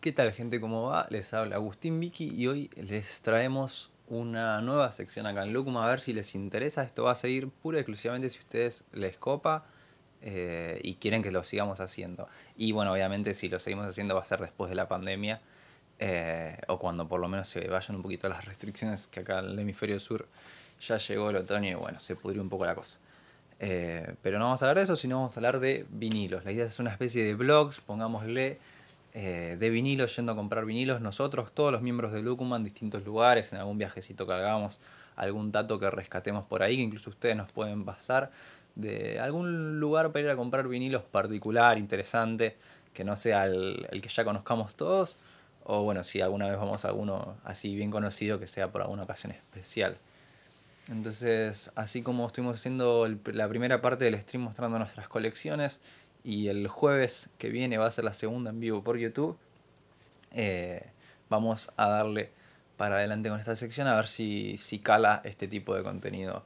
¿Qué tal gente? ¿Cómo va? Les habla Agustín Vicky y hoy les traemos una nueva sección acá en Locum a ver si les interesa. Esto va a seguir pura y exclusivamente si ustedes les copa eh, y quieren que lo sigamos haciendo. Y bueno, obviamente si lo seguimos haciendo va a ser después de la pandemia eh, o cuando por lo menos se vayan un poquito las restricciones que acá en el hemisferio sur ya llegó el otoño y bueno, se pudrió un poco la cosa. Eh, pero no vamos a hablar de eso, sino vamos a hablar de vinilos. La idea es una especie de blogs, pongámosle eh, de vinilos, yendo a comprar vinilos. Nosotros, todos los miembros de Lucuman, distintos lugares, en algún viajecito que hagamos, algún dato que rescatemos por ahí, que incluso ustedes nos pueden pasar, de algún lugar para ir a comprar vinilos particular, interesante, que no sea el, el que ya conozcamos todos. O bueno, si alguna vez vamos a alguno así bien conocido que sea por alguna ocasión especial. Entonces, así como estuvimos haciendo la primera parte del stream mostrando nuestras colecciones y el jueves que viene va a ser la segunda en vivo por YouTube. Eh, vamos a darle para adelante con esta sección a ver si, si cala este tipo de contenido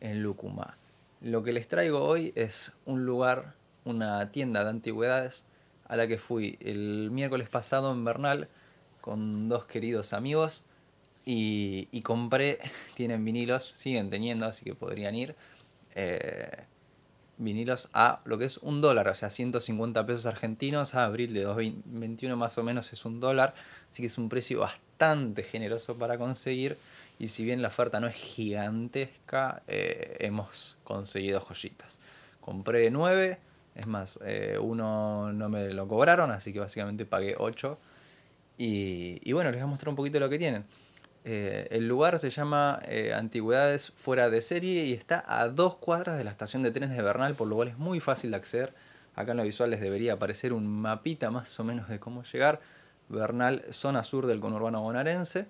en lucuma Lo que les traigo hoy es un lugar, una tienda de antigüedades a la que fui el miércoles pasado en Bernal con dos queridos amigos y, y compré, tienen vinilos, siguen teniendo, así que podrían ir. Eh, vinilos a lo que es un dólar, o sea, 150 pesos argentinos a abril de 2021 más o menos es un dólar, así que es un precio bastante generoso para conseguir y si bien la oferta no es gigantesca, eh, hemos conseguido joyitas. Compré nueve, es más, eh, uno no me lo cobraron, así que básicamente pagué ocho. y, y bueno, les voy a mostrar un poquito lo que tienen. Eh, el lugar se llama eh, Antigüedades Fuera de Serie y está a dos cuadras de la estación de trenes de Bernal, por lo cual es muy fácil de acceder. Acá en los visuales debería aparecer un mapita más o menos de cómo llegar. Bernal, zona sur del conurbano bonaerense.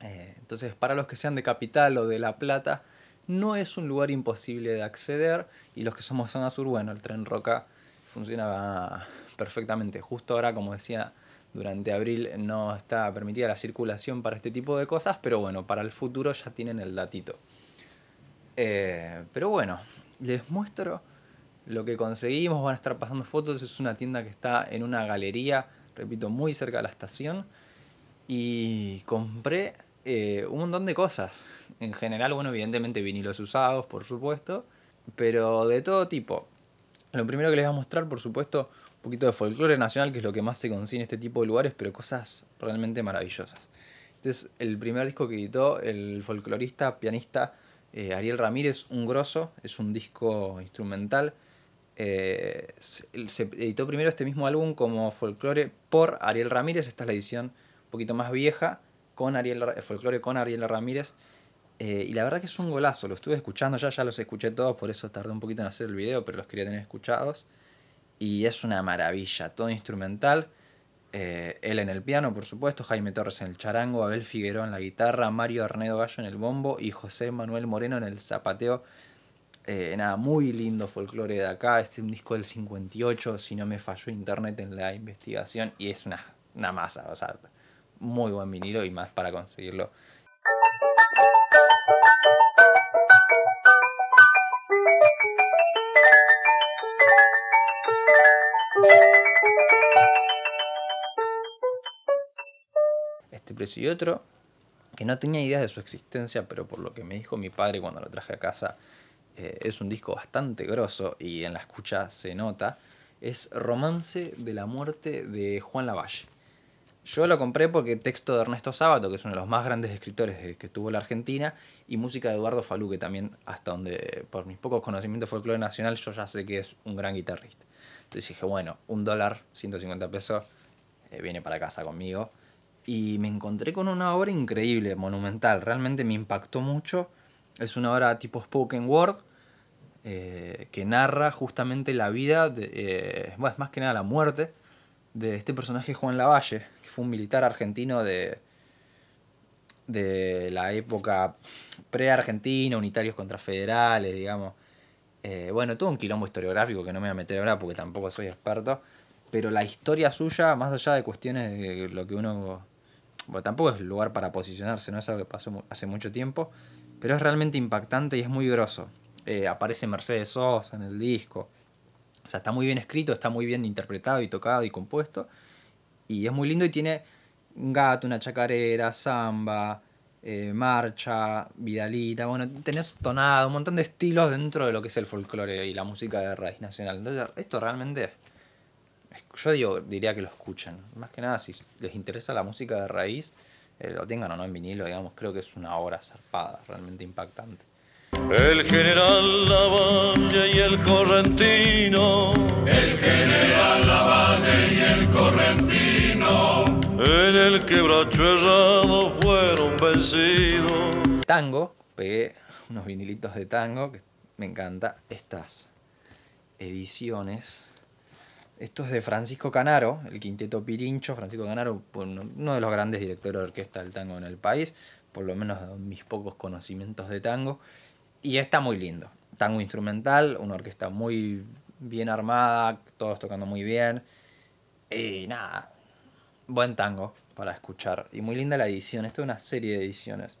Eh, entonces, para los que sean de Capital o de La Plata, no es un lugar imposible de acceder. Y los que somos zona sur, bueno, el tren Roca funciona perfectamente. Justo ahora, como decía durante abril no está permitida la circulación para este tipo de cosas, pero bueno, para el futuro ya tienen el datito. Eh, pero bueno, les muestro lo que conseguimos, van a estar pasando fotos, es una tienda que está en una galería, repito, muy cerca de la estación, y compré eh, un montón de cosas. En general, bueno, evidentemente vinilos usados, por supuesto, pero de todo tipo. Lo primero que les voy a mostrar, por supuesto, poquito de folclore nacional, que es lo que más se consigue en este tipo de lugares, pero cosas realmente maravillosas. Este es el primer disco que editó el folclorista, pianista eh, Ariel Ramírez, Un Grosso, es un disco instrumental. Eh, se editó primero este mismo álbum como folclore por Ariel Ramírez, esta es la edición un poquito más vieja, con Ariel, eh, folclore con Ariel Ramírez. y la verdad que es un golazo, lo estuve escuchando ya, ya los escuché todos, por eso tardé un poquito en hacer el video, pero los quería tener escuchados y es una maravilla, todo instrumental. Eh, él en el piano, por supuesto, Jaime Torres en el charango, Abel Figueroa en la guitarra, Mario Arnedo Gallo en el bombo y José Manuel Moreno en el zapateo. Eh, nada, muy lindo folclore de acá. Este es un disco del 58, si no me falló internet en la investigación, y es una, una masa, o sea, muy buen vinilo y más para conseguirlo Y otro, que no tenía idea de su existencia, pero por lo que me dijo mi padre cuando lo traje a casa, eh, es un disco bastante grosso y en la escucha se nota, es Romance de la muerte de Juan Lavalle. Yo lo compré porque texto de Ernesto Sábato, que es uno de los más grandes escritores que tuvo la Argentina, y música de Eduardo Falú, que también, hasta donde por mis pocos conocimientos folclore nacional, yo ya sé que es un gran guitarrista. Entonces dije, bueno, un dólar, 150 pesos, eh, viene para casa conmigo y me encontré con una obra increíble, monumental, realmente me impactó mucho. Es una obra tipo spoken word eh, que narra justamente la vida, de, eh, más que nada la muerte, de este personaje Juan Lavalle, que fue un militar argentino de, de la época pre-argentina, unitarios contra federales, digamos. Eh, bueno, tuvo un quilombo historiográfico que no me voy a meter ahora porque tampoco soy experto, pero la historia suya, más allá de cuestiones de lo que uno tampoco es lugar para posicionarse, no es algo que pasó hace mucho tiempo, pero es realmente impactante y es muy groso. Eh, aparece Mercedes Sosa en el disco. O sea, está muy bien escrito, está muy bien interpretado y tocado y compuesto. Y es muy lindo y tiene un gato, una chacarera, samba, eh, marcha, vidalita. Bueno, tenés tonado, un montón de estilos dentro de lo que es el folclore y la música de raíz nacional. Entonces, esto realmente yo digo, diría que lo escuchen. Más que nada, si les interesa la música de raíz, eh, lo tengan o no en vinilo, digamos, creo que es una obra zarpada, realmente impactante. El general Lavalle y el correntino. El general Lavalle y el correntino. En el quebracho errado fueron vencidos. Tango, pegué unos vinilitos de tango que me encanta. Estas ediciones esto es de Francisco Canaro, el quinteto Pirincho. Francisco Canaro, uno de los grandes directores de orquesta del tango en el país, por lo menos mis pocos conocimientos de tango. Y está muy lindo. Tango instrumental, una orquesta muy bien armada, todos tocando muy bien. Y nada, buen tango para escuchar. Y muy linda la edición, esto es una serie de ediciones.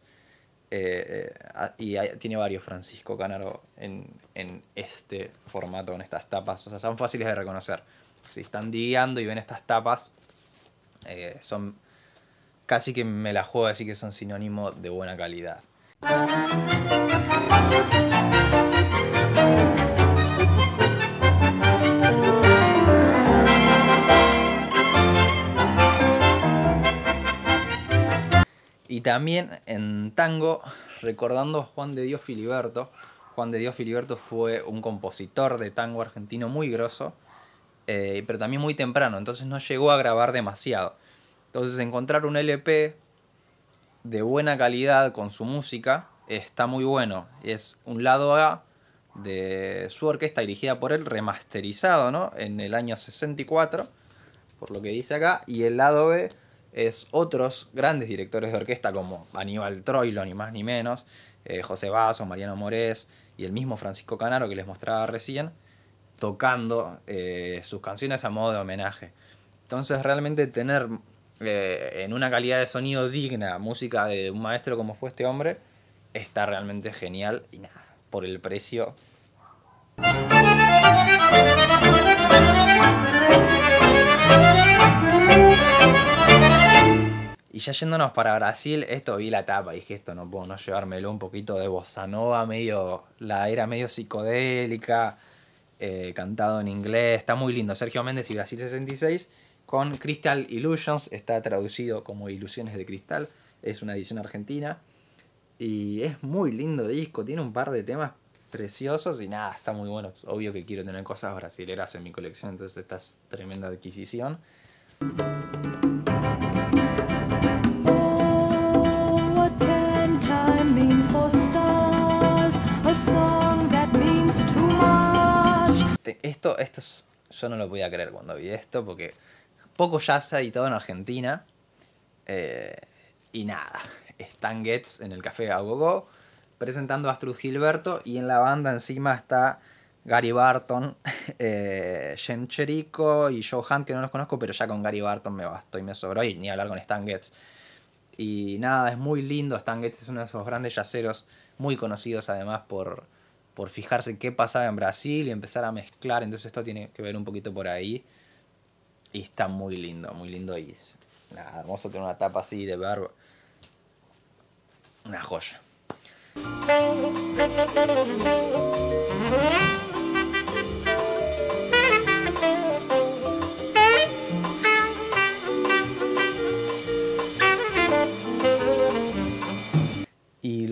Eh, eh, y tiene varios Francisco Canaro en, en, este formato, en estas tapas. O sea, son fáciles de reconocer si están digueando y ven estas tapas, eh, son casi que me la juego así que son sinónimo de buena calidad. Y también en tango, recordando a Juan de Dios Filiberto, Juan de Dios Filiberto fue un compositor de tango argentino muy grosso, eh, pero también muy temprano, entonces no llegó a grabar demasiado. Entonces encontrar un LP de buena calidad con su música está muy bueno. Es un lado A de su orquesta dirigida por él, remasterizado en el año 64, por lo que dice acá, y el lado B es otros grandes directores de orquesta como Aníbal Troilo, ni más ni menos, eh, José Vaso, Mariano Morés y el mismo Francisco Canaro que les mostraba recién, tocando eh, sus canciones a modo de homenaje. Entonces realmente tener eh, en una calidad de sonido digna música de un maestro como fue este hombre está realmente genial y nada, por el precio. Y ya yéndonos para Brasil, esto vi la tapa, dije esto no puedo no llevármelo un poquito de bossa medio la era medio psicodélica, eh, cantado en inglés. Está muy lindo. Sergio Méndez y Brasil 66 con Crystal Illusions. Está traducido como Ilusiones de Cristal. Es una edición argentina. Y es muy lindo disco. Tiene un par de temas preciosos y nada, está muy bueno. Obvio que quiero tener cosas brasileras en mi colección, entonces esta es tremenda adquisición. esto, yo no lo podía creer cuando vi esto, porque poco ya se ha editado en Argentina. Eh, y nada, Stan Getz en el Café Agogo, presentando a Astrud Gilberto, y en la banda encima está Gary Barton, eh, Jen Cherico y Joe Hunt, que no los conozco, pero ya con Gary Barton me bastó y me sobró, y ni hablar con Stan Getz. Y nada, es muy lindo, Stan Getz es uno de esos grandes yaceros, muy conocidos además por por fijarse qué pasaba en Brasil y empezar a mezclar. Entonces esto tiene que ver un poquito por ahí. Y está muy lindo, muy lindo. Y nada, hermoso tener una tapa así de barba. Una joya.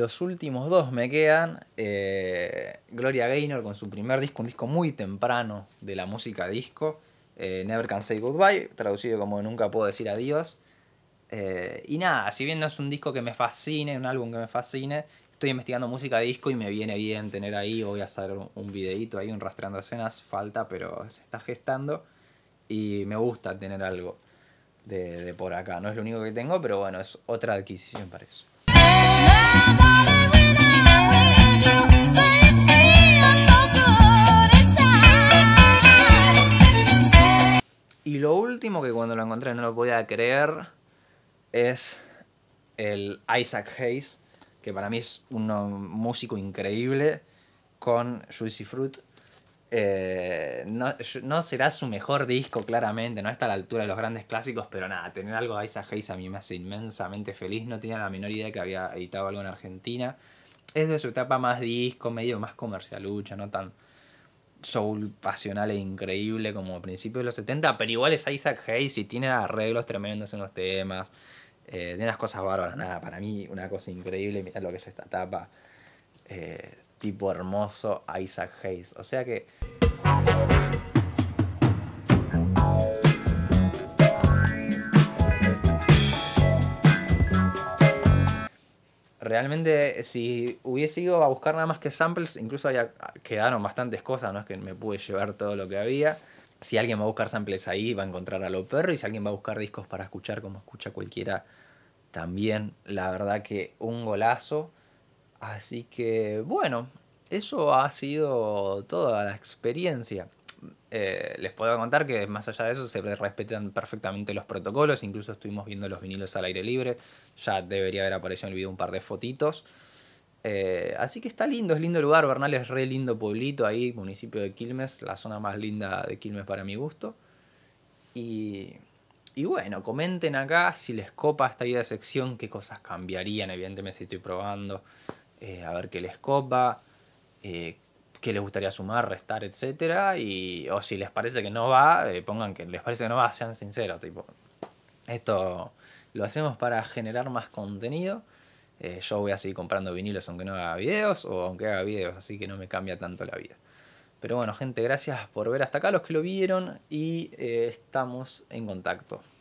los últimos dos me quedan eh, Gloria Gaynor con su primer disco, un disco muy temprano de la música disco, eh, Never Can Say Goodbye, traducido como Nunca Puedo Decir Adiós. Eh, y nada, si bien no es un disco que me fascine, un álbum que me fascine, estoy investigando música disco y me viene bien tener ahí, voy a hacer un videito ahí, un rastreando escenas, falta, pero se está gestando y me gusta tener algo de, de por acá. No es lo único que tengo, pero bueno, es otra adquisición para eso. Y lo último que cuando lo encontré no lo podía creer es el Isaac Hayes, que para mí es un músico increíble, con Juicy Fruit. Eh, no, no, será su mejor disco, claramente, no está a la altura de los grandes clásicos, pero nada, tener algo de Isaac Hayes a mí me hace inmensamente feliz. No tenía la menor idea que había editado algo en Argentina. Es de su etapa más disco, medio más comercialucha, no tan soul pasional e increíble como a principios de los 70, pero igual es Isaac Hayes y tiene arreglos tremendos en los temas, eh, tiene las cosas bárbaras, nada, para mí una cosa increíble, mirá lo que es esta tapa, eh, tipo hermoso Isaac Hayes, o sea que... realmente si hubiese ido a buscar nada más que samples, incluso quedaron bastantes cosas, no es que me pude llevar todo lo que había. Si alguien va a buscar samples ahí, va a encontrar a lo perro, y si alguien va a buscar discos para escuchar como escucha cualquiera, también, la verdad que un golazo. Así que bueno, eso ha sido toda la experiencia. Eh, les puedo contar que más allá de eso se respetan perfectamente los protocolos, incluso estuvimos viendo los vinilos al aire libre, ya debería haber aparecido en el video un par de fotitos. Eh, así que está lindo, es lindo lugar, Bernal es re lindo pueblito ahí, municipio de Quilmes, la zona más linda de Quilmes para mi gusto. Y, bueno, comenten acá si les copa esta idea de sección, qué cosas cambiarían, evidentemente si estoy probando, eh, a ver qué les copa qué les gustaría sumar, restar, etcétera, y o si les parece que no va, eh, pongan que les parece que no va, sean sinceros, tipo, esto lo hacemos para generar más contenido. Eh, yo voy a seguir comprando vinilos aunque no haga videos o aunque haga videos, así que no me cambia tanto la vida. Pero bueno, gente, gracias por ver hasta acá los que lo vieron y eh, estamos en contacto.